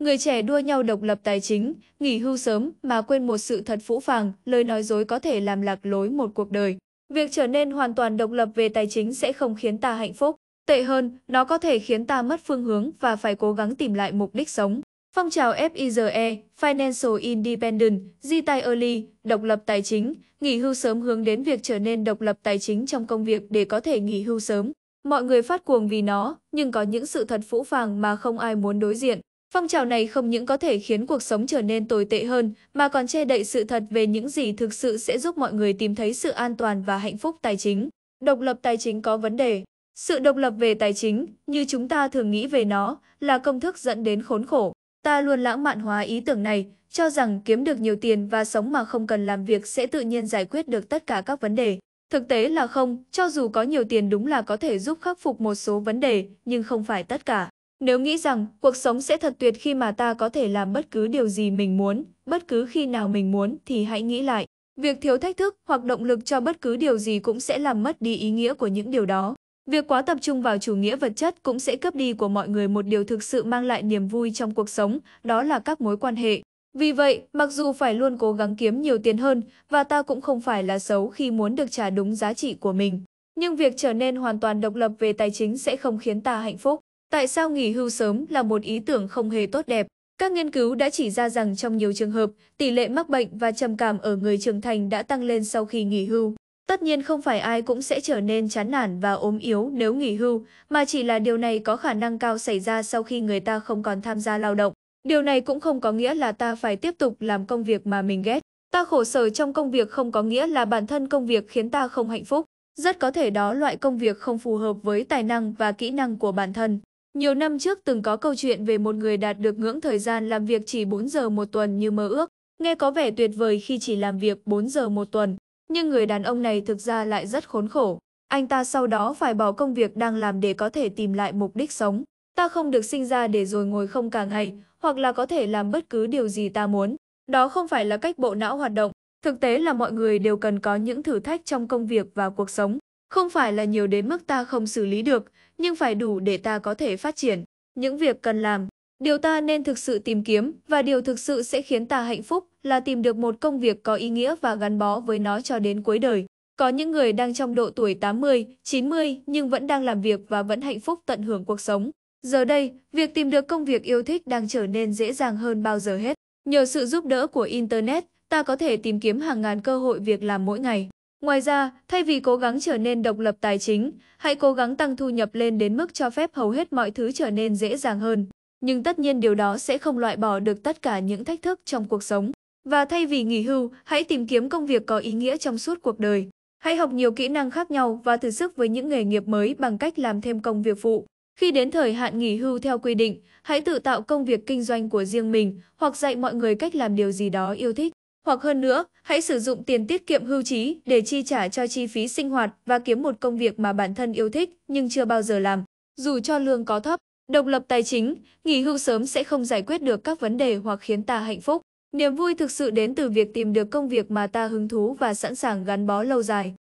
Người trẻ đua nhau độc lập tài chính, nghỉ hưu sớm mà quên một sự thật phũ phàng, lời nói dối có thể làm lạc lối một cuộc đời. Việc trở nên hoàn toàn độc lập về tài chính sẽ không khiến ta hạnh phúc. Tệ hơn, nó có thể khiến ta mất phương hướng và phải cố gắng tìm lại mục đích sống. Phong trào FIZE, Financial Independent, Retire Early, độc lập tài chính, nghỉ hưu sớm hướng đến việc trở nên độc lập tài chính trong công việc để có thể nghỉ hưu sớm. Mọi người phát cuồng vì nó, nhưng có những sự thật phũ phàng mà không ai muốn đối diện. Phong trào này không những có thể khiến cuộc sống trở nên tồi tệ hơn, mà còn che đậy sự thật về những gì thực sự sẽ giúp mọi người tìm thấy sự an toàn và hạnh phúc tài chính. Độc lập tài chính có vấn đề. Sự độc lập về tài chính, như chúng ta thường nghĩ về nó, là công thức dẫn đến khốn khổ. Ta luôn lãng mạn hóa ý tưởng này, cho rằng kiếm được nhiều tiền và sống mà không cần làm việc sẽ tự nhiên giải quyết được tất cả các vấn đề. Thực tế là không, cho dù có nhiều tiền đúng là có thể giúp khắc phục một số vấn đề, nhưng không phải tất cả. Nếu nghĩ rằng cuộc sống sẽ thật tuyệt khi mà ta có thể làm bất cứ điều gì mình muốn, bất cứ khi nào mình muốn thì hãy nghĩ lại. Việc thiếu thách thức hoặc động lực cho bất cứ điều gì cũng sẽ làm mất đi ý nghĩa của những điều đó. Việc quá tập trung vào chủ nghĩa vật chất cũng sẽ cướp đi của mọi người một điều thực sự mang lại niềm vui trong cuộc sống, đó là các mối quan hệ. Vì vậy, mặc dù phải luôn cố gắng kiếm nhiều tiền hơn và ta cũng không phải là xấu khi muốn được trả đúng giá trị của mình, nhưng việc trở nên hoàn toàn độc lập về tài chính sẽ không khiến ta hạnh phúc. Tại sao nghỉ hưu sớm là một ý tưởng không hề tốt đẹp? Các nghiên cứu đã chỉ ra rằng trong nhiều trường hợp, tỷ lệ mắc bệnh và trầm cảm ở người trưởng thành đã tăng lên sau khi nghỉ hưu. Tất nhiên không phải ai cũng sẽ trở nên chán nản và ốm yếu nếu nghỉ hưu, mà chỉ là điều này có khả năng cao xảy ra sau khi người ta không còn tham gia lao động. Điều này cũng không có nghĩa là ta phải tiếp tục làm công việc mà mình ghét. Ta khổ sở trong công việc không có nghĩa là bản thân công việc khiến ta không hạnh phúc. Rất có thể đó loại công việc không phù hợp với tài năng và kỹ năng của bản thân. Nhiều năm trước từng có câu chuyện về một người đạt được ngưỡng thời gian làm việc chỉ 4 giờ một tuần như mơ ước, nghe có vẻ tuyệt vời khi chỉ làm việc 4 giờ một tuần, nhưng người đàn ông này thực ra lại rất khốn khổ. Anh ta sau đó phải bỏ công việc đang làm để có thể tìm lại mục đích sống. Ta không được sinh ra để rồi ngồi không cả ngày, hoặc là có thể làm bất cứ điều gì ta muốn. Đó không phải là cách bộ não hoạt động, thực tế là mọi người đều cần có những thử thách trong công việc và cuộc sống. Không phải là nhiều đến mức ta không xử lý được, nhưng phải đủ để ta có thể phát triển. Những việc cần làm, điều ta nên thực sự tìm kiếm và điều thực sự sẽ khiến ta hạnh phúc là tìm được một công việc có ý nghĩa và gắn bó với nó cho đến cuối đời. Có những người đang trong độ tuổi 80, 90 nhưng vẫn đang làm việc và vẫn hạnh phúc tận hưởng cuộc sống. Giờ đây, việc tìm được công việc yêu thích đang trở nên dễ dàng hơn bao giờ hết. Nhờ sự giúp đỡ của Internet, ta có thể tìm kiếm hàng ngàn cơ hội việc làm mỗi ngày. Ngoài ra, thay vì cố gắng trở nên độc lập tài chính, hãy cố gắng tăng thu nhập lên đến mức cho phép hầu hết mọi thứ trở nên dễ dàng hơn. Nhưng tất nhiên điều đó sẽ không loại bỏ được tất cả những thách thức trong cuộc sống. Và thay vì nghỉ hưu, hãy tìm kiếm công việc có ý nghĩa trong suốt cuộc đời. Hãy học nhiều kỹ năng khác nhau và thử sức với những nghề nghiệp mới bằng cách làm thêm công việc phụ. Khi đến thời hạn nghỉ hưu theo quy định, hãy tự tạo công việc kinh doanh của riêng mình hoặc dạy mọi người cách làm điều gì đó yêu thích. Hoặc hơn nữa, hãy sử dụng tiền tiết kiệm hưu trí để chi trả cho chi phí sinh hoạt và kiếm một công việc mà bản thân yêu thích nhưng chưa bao giờ làm, dù cho lương có thấp. Độc lập tài chính, nghỉ hưu sớm sẽ không giải quyết được các vấn đề hoặc khiến ta hạnh phúc. Niềm vui thực sự đến từ việc tìm được công việc mà ta hứng thú và sẵn sàng gắn bó lâu dài.